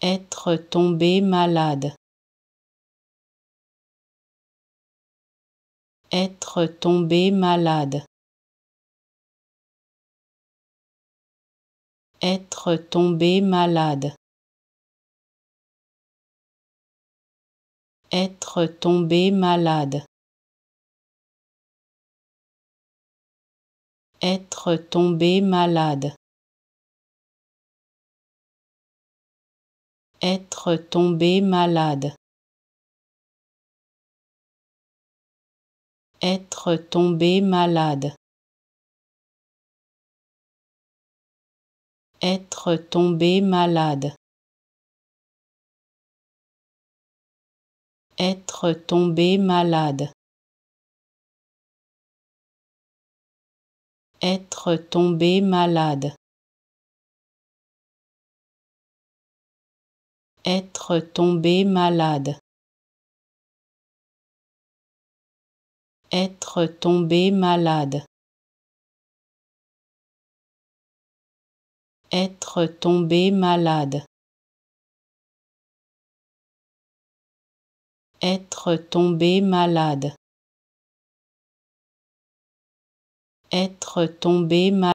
Être tombé malade. Être tombé malade. Être tombé malade. Être tombé malade. Être tombé malade. être tombé malade. Être tombé malade. Être tombé malade. Être tombé malade. Être tombé malade. être tombé malade. Être tombé malade. Être tombé malade. Être tombé malade. Être tombé malade.